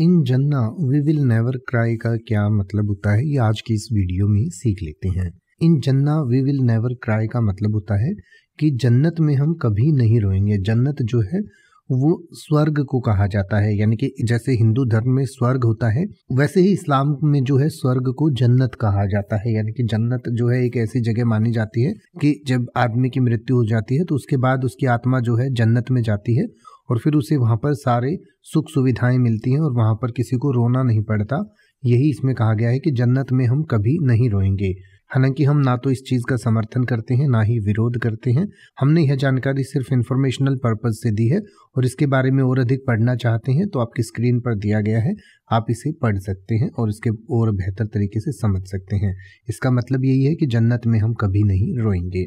इन जन्ना we will never cry का क्या मतलब होता है ये आज की इस वीडियो में सीख लेते हैं इन जन्ना वी विल नेवर क्राई का मतलब होता है कि जन्नत में हम कभी नहीं रोएंगे जन्नत जो है वो स्वर्ग को कहा जाता है यानी कि जैसे हिंदू धर्म में स्वर्ग होता है वैसे ही इस्लाम में जो है स्वर्ग को जन्नत कहा जाता है यानी कि जन्नत जो है एक ऐसी जगह मानी जाती है कि जब आदमी की मृत्यु हो जाती है तो उसके बाद उसकी आत्मा जो है जन्नत में जाती है और फिर उसे वहाँ पर सारे सुख सुविधाएं मिलती हैं और वहाँ पर किसी को रोना नहीं पड़ता यही इसमें कहा गया है कि जन्नत में हम कभी नहीं रोएंगे हालांकि हम ना तो इस चीज़ का समर्थन करते हैं ना ही विरोध करते हैं हमने यह जानकारी सिर्फ इन्फॉर्मेशनल पर्पज़ से दी है और इसके बारे में और अधिक पढ़ना चाहते हैं तो आपकी स्क्रीन पर दिया गया है आप इसे पढ़ सकते हैं और इसके और बेहतर तरीके से समझ सकते हैं इसका मतलब यही है कि जन्नत में हम कभी नहीं रोएंगे